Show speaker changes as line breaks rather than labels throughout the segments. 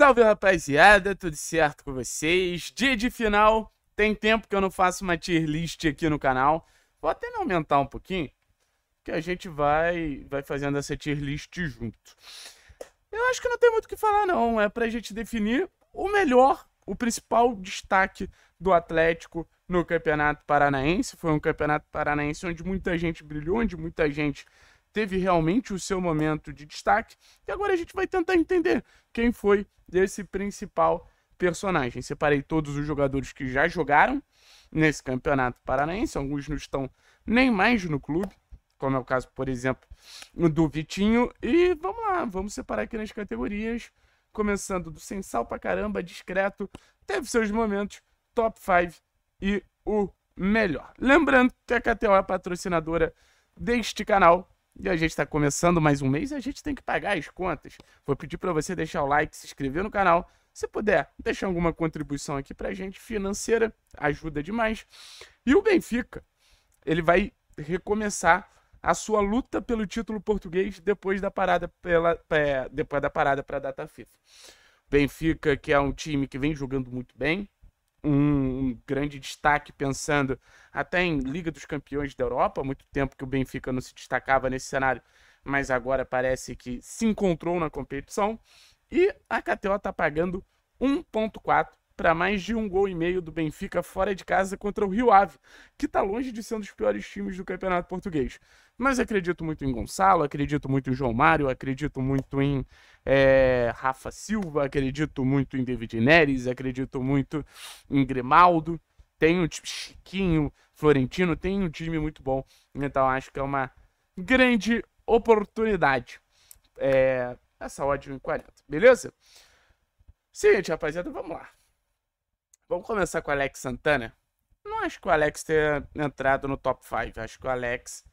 Salve rapaziada, tudo certo com vocês? Dia de final, tem tempo que eu não faço uma tier list aqui no canal. Vou até aumentar um pouquinho, que a gente vai, vai fazendo essa tier list junto. Eu acho que não tem muito o que falar não, é pra gente definir o melhor, o principal destaque do Atlético no Campeonato Paranaense. Foi um Campeonato Paranaense onde muita gente brilhou, onde muita gente teve realmente o seu momento de destaque. E agora a gente vai tentar entender quem foi esse principal personagem. Separei todos os jogadores que já jogaram nesse campeonato paranaense, alguns não estão nem mais no clube, como é o caso, por exemplo, do Vitinho. E vamos lá, vamos separar aqui nas categorias, começando do sem sal pra caramba, discreto, teve seus momentos, top 5 e o melhor. Lembrando que a KTO é a patrocinadora deste canal e a gente está começando mais um mês e a gente tem que pagar as contas. Vou pedir para você deixar o like, se inscrever no canal. Se puder deixar alguma contribuição aqui para a gente financeira, ajuda demais. E o Benfica, ele vai recomeçar a sua luta pelo título português depois da parada pela é, depois da parada para a data FIFA. Benfica, que é um time que vem jogando muito bem, um, grande destaque pensando até em Liga dos Campeões da Europa, muito tempo que o Benfica não se destacava nesse cenário, mas agora parece que se encontrou na competição. E a KTO está pagando 1.4 para mais de um gol e meio do Benfica fora de casa contra o Rio Ave, que está longe de ser um dos piores times do Campeonato Português. Mas acredito muito em Gonçalo, acredito muito em João Mário, acredito muito em é, Rafa Silva, acredito muito em David Neres, acredito muito em Grimaldo. Tem um Chiquinho, Florentino, tem um time muito bom. Então acho que é uma grande oportunidade. É, essa odd 40, beleza? Seguinte, rapaziada, vamos lá. Vamos começar com o Alex Santana. Não acho que o Alex tenha entrado no top 5. Acho que o Alex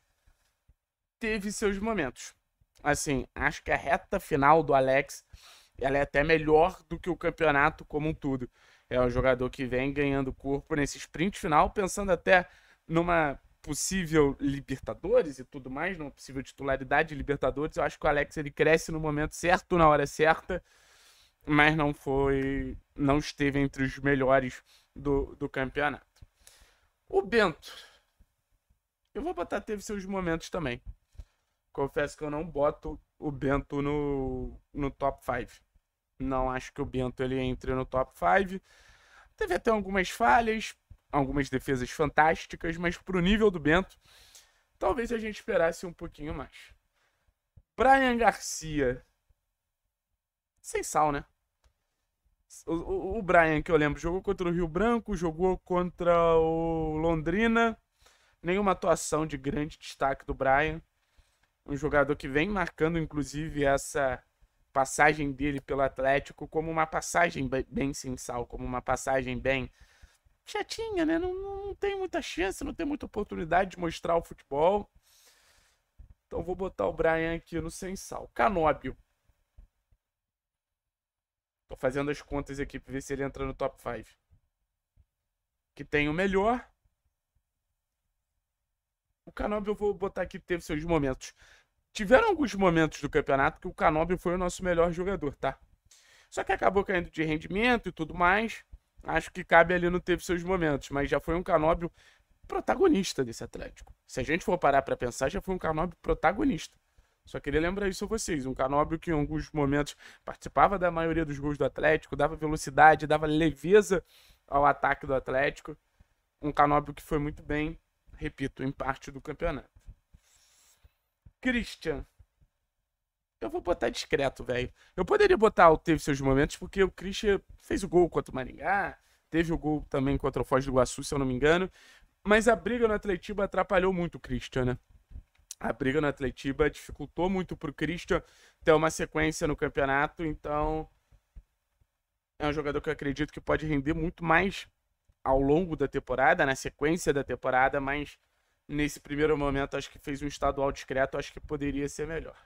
teve seus momentos. Assim, acho que a reta final do Alex ela é até melhor do que o campeonato como um todo. É um jogador que vem ganhando corpo nesse sprint final, pensando até numa possível Libertadores e tudo mais, numa possível titularidade de Libertadores. Eu acho que o Alex ele cresce no momento certo, na hora certa, mas não foi, não esteve entre os melhores do, do campeonato. O Bento, eu vou botar teve seus momentos também confesso que eu não boto o Bento no, no top 5. Não acho que o Bento ele entre no top 5. Teve até algumas falhas, algumas defesas fantásticas, mas pro nível do Bento, talvez a gente esperasse um pouquinho mais. Brian Garcia. Sem sal, né? O, o, Brian, que eu lembro, jogou contra o Rio Branco, jogou contra o Londrina. Nenhuma atuação de grande destaque do Brian um jogador que vem marcando, inclusive, essa passagem dele pelo Atlético como uma passagem bem sem sal, como uma passagem bem chatinha, né? Não, não tem muita chance, não tem muita oportunidade de mostrar o futebol. Então vou botar o Brian aqui no sem sal. Canóbio. Tô fazendo as contas aqui pra ver se ele entra no top 5. Que tem o melhor, o Canóbio, eu vou botar aqui, teve seus momentos. Tiveram alguns momentos do campeonato que o Canóbio foi o nosso melhor jogador, tá? Só que acabou caindo de rendimento e tudo mais. Acho que cabe ali não teve seus momentos, mas já foi um Canóbio protagonista desse Atlético. Se a gente for parar para pensar, já foi um Canóbio protagonista. Só queria lembrar isso a vocês. Um Canóbio que em alguns momentos participava da maioria dos gols do Atlético, dava velocidade, dava leveza ao ataque do Atlético. Um Canóbio que foi muito bem repito, em parte do campeonato. Christian. Eu vou botar discreto, velho. Eu poderia botar o teve seus momentos, porque o Christian fez o gol contra o Maringá, teve o gol também contra o Foz do Iguaçu, se eu não me engano. Mas a briga no Atletiba atrapalhou muito o Christian, né? A briga no Atletiba dificultou muito pro Christian ter uma sequência no campeonato, então é um jogador que eu acredito que pode render muito mais ao longo da temporada, na sequência da temporada, mas nesse primeiro momento acho que fez um estadual discreto, acho que poderia ser melhor.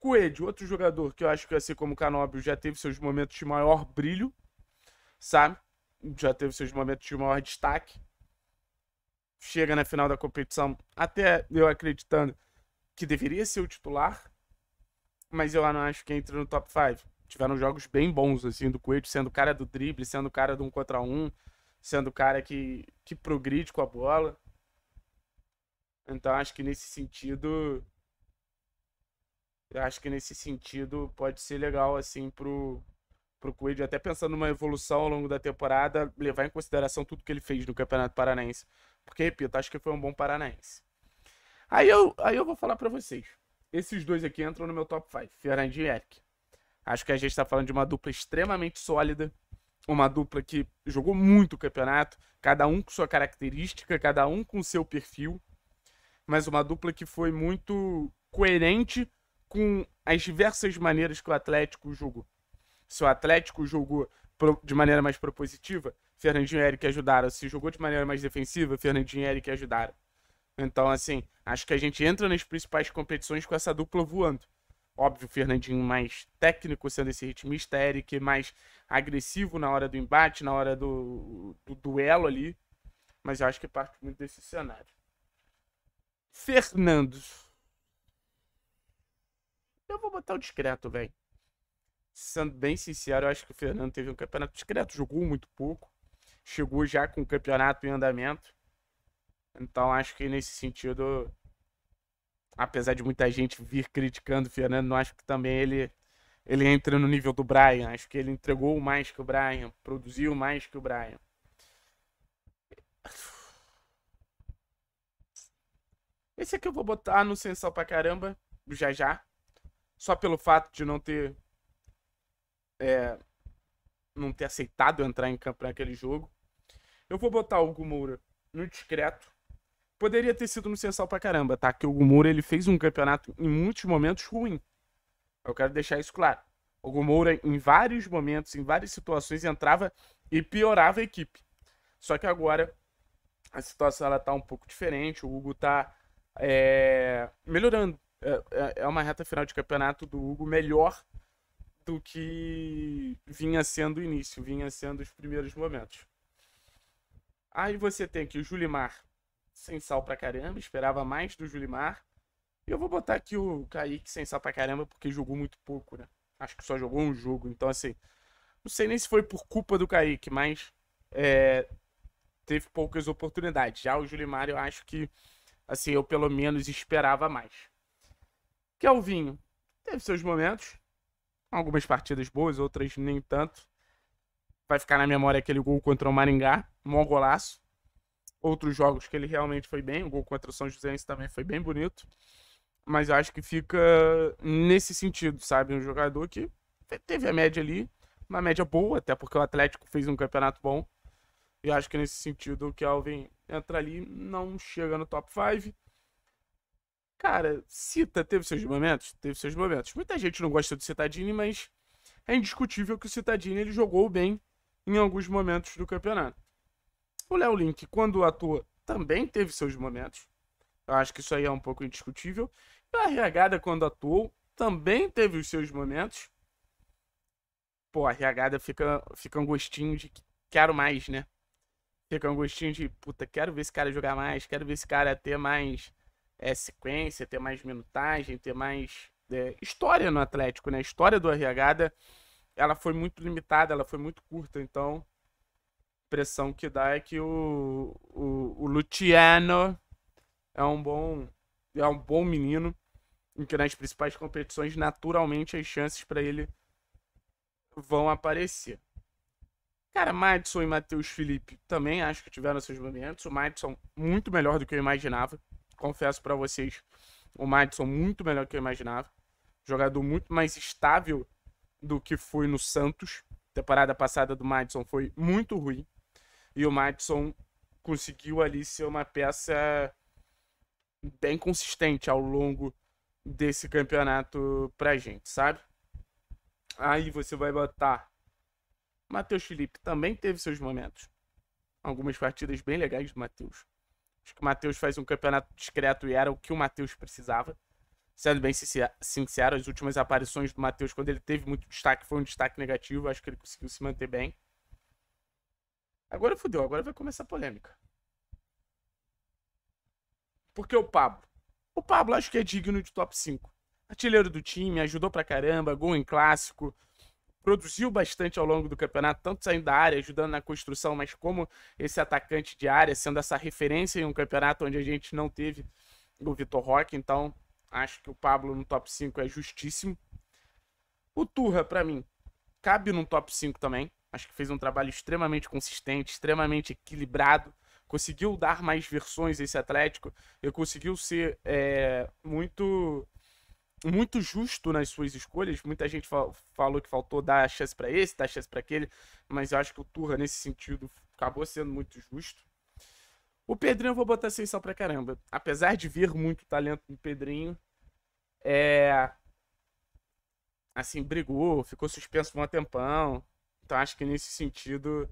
Coelho, outro jogador que eu acho que, assim como o Canóbio, já teve seus momentos de maior brilho, sabe? Já teve seus momentos de maior destaque. Chega na final da competição, até eu acreditando que deveria ser o titular, mas eu não acho que entre no top 5. Tiveram jogos bem bons, assim, do Coelho, sendo cara do drible, sendo cara do um contra um, sendo o cara que, que progride com a bola. Então acho que nesse sentido. Acho que nesse sentido pode ser legal, assim, pro, pro Coelho, até pensando numa evolução ao longo da temporada, levar em consideração tudo que ele fez no Campeonato Paranaense. Porque, repito, acho que foi um bom paranaense. Aí eu, aí eu vou falar para vocês. Esses dois aqui entram no meu top 5, Fernandinho e Eric. Acho que a gente está falando de uma dupla extremamente sólida, uma dupla que jogou muito o campeonato, cada um com sua característica, cada um com seu perfil, mas uma dupla que foi muito coerente com as diversas maneiras que o Atlético jogou. Se o Atlético jogou de maneira mais propositiva, Fernandinho e Eric ajudaram. Se jogou de maneira mais defensiva, Fernandinho e Eric ajudaram. Então, assim, acho que a gente entra nas principais competições com essa dupla voando. Óbvio, o Fernandinho mais técnico, sendo esse ritmista, Eric mais agressivo na hora do embate, na hora do, do duelo ali. Mas eu acho que parte muito desse cenário. Fernando. Eu vou botar o discreto, velho. Sendo bem sincero, eu acho que o Fernando teve um campeonato discreto, jogou muito pouco, chegou já com o campeonato em andamento. Então acho que nesse sentido apesar de muita gente vir criticando o Fernando, acho que também ele, ele entra no nível do Brian. Acho que ele entregou mais que o Brian, produziu mais que o Brian. Esse aqui eu vou botar no sensal pra caramba, já já. Só pelo fato de não ter. É, não ter aceitado entrar em campo naquele jogo. Eu vou botar o Gumura no discreto. Poderia ter sido no Sensal pra caramba, tá? Que o Moura, ele fez um campeonato em muitos momentos ruim. Eu quero deixar isso claro. O Moura, em vários momentos, em várias situações, entrava e piorava a equipe. Só que agora a situação ela tá um pouco diferente. O Hugo tá é, melhorando. É, é, é uma reta final de campeonato do Hugo melhor do que vinha sendo o início, vinha sendo os primeiros momentos. Aí você tem aqui o Julimar sem sal pra caramba, esperava mais do Julimar. E eu vou botar aqui o Kaique sem sal pra caramba, porque jogou muito pouco, né? Acho que só jogou um jogo, então assim. Não sei nem se foi por culpa do Kaique, mas é, teve poucas oportunidades. Já o Julimar, eu acho que, assim, eu pelo menos esperava mais. Kelvinho teve seus momentos, algumas partidas boas, outras nem tanto. Vai ficar na memória aquele gol contra o Maringá, um golaço outros jogos que ele realmente foi bem. O gol contra o São José também foi bem bonito. Mas eu acho que fica nesse sentido, sabe? Um jogador que teve a média ali, uma média boa, até porque o Atlético fez um campeonato bom. E acho que nesse sentido o Kelvin entra ali, não chega no top 5. Cara, Cita teve seus momentos? Teve seus momentos. Muita gente não gosta do Citadini, mas é indiscutível que o Citadini ele jogou bem em alguns momentos do campeonato. O Léo Link, quando atua, também teve seus momentos. Eu acho que isso aí é um pouco indiscutível. a Regada, quando atuou, também teve os seus momentos. Pô, a Regada fica, fica um gostinho de quero mais, né? Fica um gostinho de puta, quero ver esse cara jogar mais, quero ver esse cara ter mais é, sequência, ter mais minutagem, ter mais é, história no Atlético, né? A história do Regada ela foi muito limitada, ela foi muito curta, então impressão que dá é que o, o, o Luciano é um bom é um bom menino em que nas principais competições naturalmente as chances para ele vão aparecer. Cara, Madison e Matheus Felipe também acho que tiveram seus momentos. O Madison muito melhor do que eu imaginava. Confesso para vocês, o Madison muito melhor do que eu imaginava. Jogador muito mais estável do que foi no Santos. A temporada passada do Madison foi muito ruim. E o Matson conseguiu ali ser uma peça bem consistente ao longo desse campeonato pra gente, sabe? Aí você vai botar. Matheus Felipe também teve seus momentos. Algumas partidas bem legais do Matheus. Acho que o Matheus faz um campeonato discreto e era o que o Matheus precisava. Sendo bem sincero, as últimas aparições do Matheus, quando ele teve muito destaque, foi um destaque negativo. Acho que ele conseguiu se manter bem. Agora fudeu, agora vai começar a polêmica. Porque o Pablo. O Pablo acho que é digno de top 5. Artilheiro do time, ajudou pra caramba, gol em clássico. Produziu bastante ao longo do campeonato, tanto saindo da área, ajudando na construção, mas como esse atacante de área, sendo essa referência em um campeonato onde a gente não teve o Vitor Roque. Então, acho que o Pablo no top 5 é justíssimo. O Turra, para mim, cabe num top 5 também acho que fez um trabalho extremamente consistente, extremamente equilibrado, conseguiu dar mais versões a esse Atlético, e conseguiu ser é, muito muito justo nas suas escolhas. Muita gente fal falou que faltou dar a chance para esse, dar a chance para aquele, mas eu acho que o Turra nesse sentido acabou sendo muito justo. O Pedrinho eu vou botar sensação pra caramba. Apesar de ver muito talento no Pedrinho, é assim, brigou, ficou suspenso por um tempão. Então acho que nesse sentido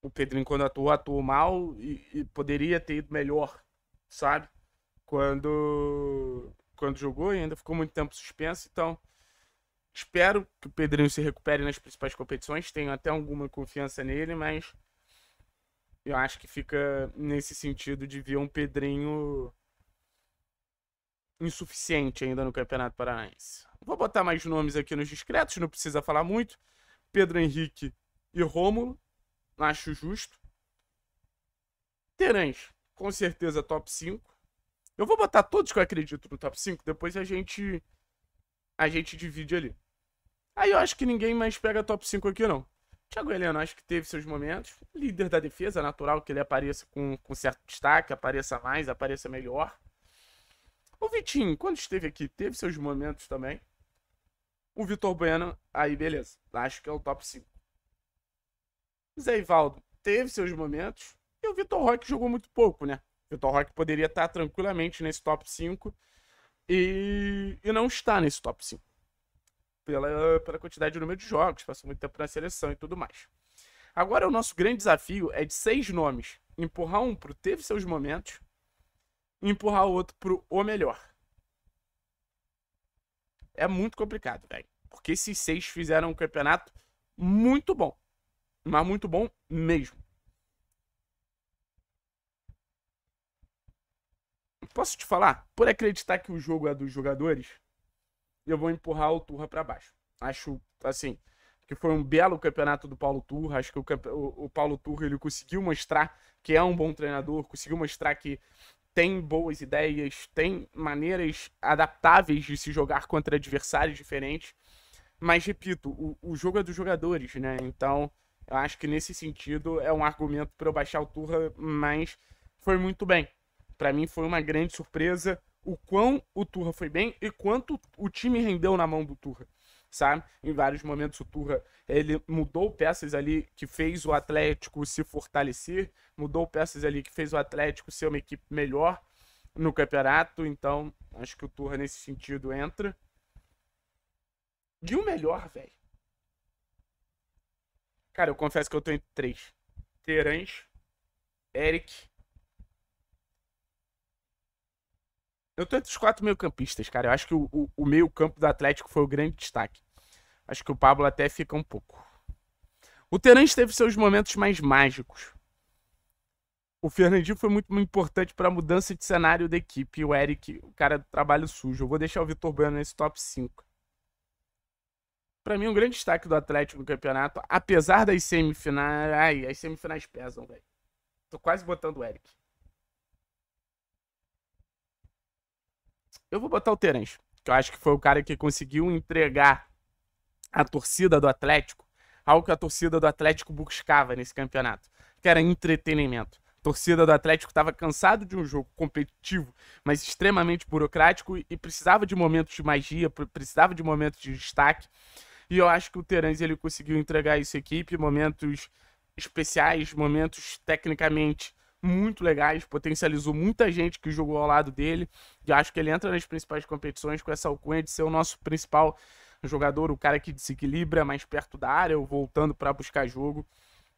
o Pedrinho quando atuou, atuou mal e, e, poderia ter ido melhor, sabe? Quando quando jogou e ainda ficou muito tempo suspenso, então espero que o Pedrinho se recupere nas principais competições, tenho até alguma confiança nele, mas eu acho que fica nesse sentido de ver um Pedrinho insuficiente ainda no Campeonato Paranaense. Vou botar mais nomes aqui nos discretos, não precisa falar muito. Pedro Henrique e Rômulo, acho justo. Terãs, com certeza top 5. Eu vou botar todos que eu acredito no top 5, depois a gente a gente divide ali. Aí eu acho que ninguém mais pega top 5 aqui não. Thiago Heleno acho que teve seus momentos, líder da defesa, natural que ele apareça com, com certo destaque, apareça mais, apareça melhor. O Vitinho, quando esteve aqui, teve seus momentos também. O Vitor Bueno, aí beleza. Acho que é o top 5. Zé Ivaldo teve seus momentos. E o Vitor Roque jogou muito pouco, né? O Vitor Roque poderia estar tranquilamente nesse top 5. E, e não está nesse top 5. Pela, pela quantidade de número de jogos, passou muito tempo na seleção e tudo mais. Agora o nosso grande desafio é de seis nomes. Empurrar um pro teve seus momentos empurrar o outro pro o melhor. É muito complicado, velho. Porque esses seis fizeram um campeonato muito bom. Mas muito bom mesmo. Posso te falar? Por acreditar que o jogo é dos jogadores, eu vou empurrar o Turra para baixo. Acho, assim, que foi um belo campeonato do Paulo Turra. Acho que o, o Paulo Turra ele conseguiu mostrar que é um bom treinador, conseguiu mostrar que tem boas ideias, tem maneiras adaptáveis de se jogar contra adversários diferentes. Mas, repito, o, o jogo é dos jogadores, né? Então, eu acho que nesse sentido é um argumento para eu baixar o Turra, mas foi muito bem. Para mim foi uma grande surpresa o quão o Turra foi bem e quanto o time rendeu na mão do Turra sabe? Em vários momentos o Turra ele mudou peças ali que fez o Atlético se fortalecer, mudou peças ali que fez o Atlético ser uma equipe melhor no campeonato, então acho que o Turra nesse sentido entra. E o melhor, velho. Cara, eu confesso que eu tô entre três. Terence Eric Eu tô entre os quatro meio-campistas, cara. Eu acho que o, o, o meio-campo do Atlético foi o grande destaque. Acho que o Pablo até fica um pouco. O Terence teve seus momentos mais mágicos. O Fernandinho foi muito, muito importante para a mudança de cenário da equipe. O Eric, o cara do trabalho sujo. Eu vou deixar o Vitor Bueno nesse top 5. Para mim, um grande destaque do Atlético no campeonato, apesar das semifinais. Ai, as semifinais pesam, velho. Tô quase botando o Eric. eu vou botar o Terence, que eu acho que foi o cara que conseguiu entregar a torcida do Atlético algo que a torcida do Atlético buscava nesse campeonato, que era entretenimento. A torcida do Atlético estava cansado de um jogo competitivo, mas extremamente burocrático e precisava de momentos de magia, precisava de momentos de destaque. E eu acho que o Terence ele conseguiu entregar isso à equipe, momentos especiais, momentos tecnicamente muito legais, potencializou muita gente que jogou ao lado dele. E acho que ele entra nas principais competições com essa alcunha de ser o nosso principal jogador, o cara que desequilibra mais perto da área, ou voltando para buscar jogo.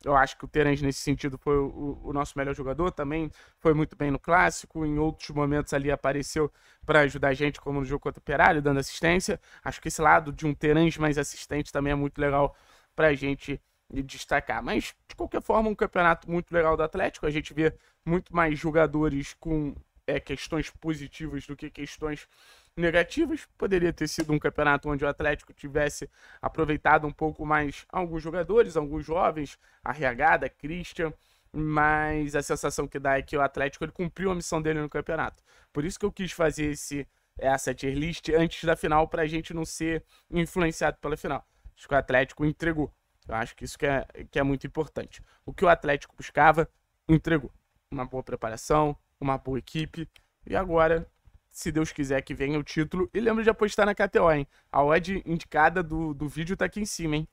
Eu acho que o Terence, nesse sentido, foi o, o, nosso melhor jogador também. Foi muito bem no clássico. Em outros momentos ali apareceu para ajudar a gente, como no jogo contra o Perário, dando assistência. Acho que esse lado de um Terence mais assistente também é muito legal para a gente e destacar. Mas, de qualquer forma, um campeonato muito legal do Atlético. A gente vê muito mais jogadores com é, questões positivas do que questões negativas. Poderia ter sido um campeonato onde o Atlético tivesse aproveitado um pouco mais alguns jogadores, alguns jovens, a Riagada, Christian. Mas a sensação que dá é que o Atlético ele cumpriu a missão dele no campeonato. Por isso que eu quis fazer esse essa é, tier list antes da final para a gente não ser influenciado pela final. Acho que o Atlético entregou eu acho que isso que é, que é muito importante. O que o Atlético buscava, entregou. Uma boa preparação, uma boa equipe. E agora, se Deus quiser que venha o título. E lembra de apostar na KTO, hein? A odd indicada do, do vídeo tá aqui em cima, hein?